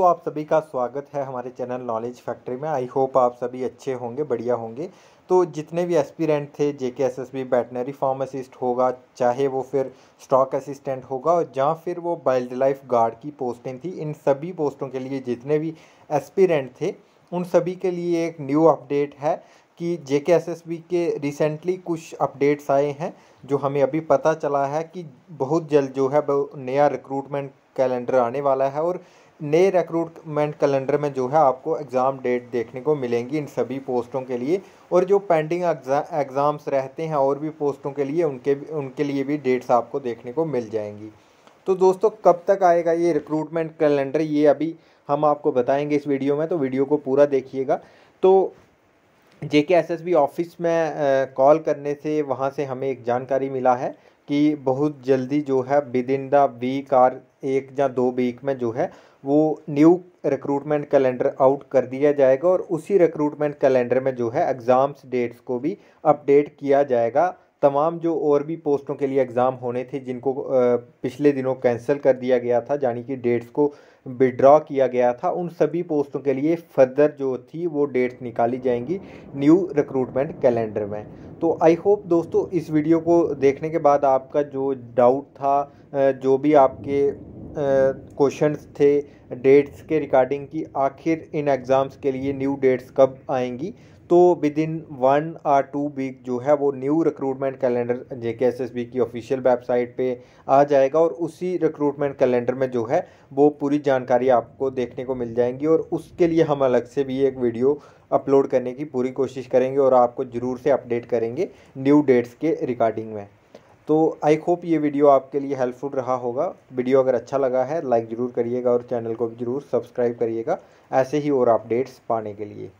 दोस्तों आप सभी का स्वागत है हमारे चैनल नॉलेज फैक्ट्री में आई होप आप सभी अच्छे होंगे बढ़िया होंगे तो जितने भी एस्पिरेंट थे J K S S B veterinary pharmacist होगा चाहे वो फिर स्टॉक असिस्टेंट होगा और जहाँ फिर वो वाइल्ड लाइफ गार्ड की पोस्टें थी इन सभी पोस्टों के लिए जितने भी एस्पिरेंट थे उन सभी के लिए एक न्यू अपडेट है कि J K S S B के रिसेंटली कुछ अपडेट्स आए हैं जो हमें अभी पता चला है कि बहुत जल्द जो है नया रिक्रूटमेंट कैलेंडर आने वाला है और नए रिक्रूटमेंट कैलेंडर में जो है आपको एग्ज़ाम डेट देखने को मिलेंगी इन सभी पोस्टों के लिए और जो पेंडिंग एग्ज़ाम्स रहते हैं और भी पोस्टों के लिए उनके उनके लिए भी डेट्स आपको देखने को मिल जाएंगी तो दोस्तों कब तक आएगा ये रिक्रूटमेंट कैलेंडर ये अभी हम आपको बताएंगे इस वीडियो में तो वीडियो को पूरा देखिएगा तो J S S B office में कॉल करने से वहाँ से हमें एक जानकारी मिला है कि बहुत जल्दी जो है विद इन द वीक और एक या दो वीक में जो है वो न्यू रिक्रूटमेंट कैलेंडर आउट कर दिया जाएगा और उसी रिक्रूटमेंट कैलेंडर में जो है एग्ज़ाम्स डेट्स को भी अपडेट किया जाएगा तमाम जो और भी पोस्टों के लिए एग्ज़ाम होने थे जिनको पिछले दिनों कैंसिल कर दिया गया था यानी कि डेट्स को विड्रॉ किया गया था उन सभी पोस्टों के लिए फर्दर जो थी वो डेट्स निकाली जाएंगी न्यू रिक्रूटमेंट कैलेंडर में तो आई होप दोस्तों इस वीडियो को देखने के बाद आपका जो डाउट था जो भी आपके क्वेश्चंस थे डेट्स के रिगार्डिंग कि आखिर इन एग्ज़ाम्स के लिए न्यू डेट्स कब आएंगी तो within one or two week जो है वो new recruitment calendar J K S S B की ऑफिशियल वेबसाइट पे आ जाएगा और उसी रिक्रूटमेंट कैलेंडर में जो है वो पूरी जानकारी आपको देखने को मिल जाएंगी और उसके लिए हम अलग से भी एक वीडियो अपलोड करने की पूरी कोशिश करेंगे और आपको ज़रूर से अपडेट करेंगे न्यू डेट्स के रिगार्डिंग में तो आई होप ये वीडियो आपके लिए हेल्पफुल रहा होगा वीडियो अगर अच्छा लगा है लाइक ज़रूर करिएगा और चैनल को भी ज़रूर सब्सक्राइब करिएगा ऐसे ही और अपडेट्स पाने के लिए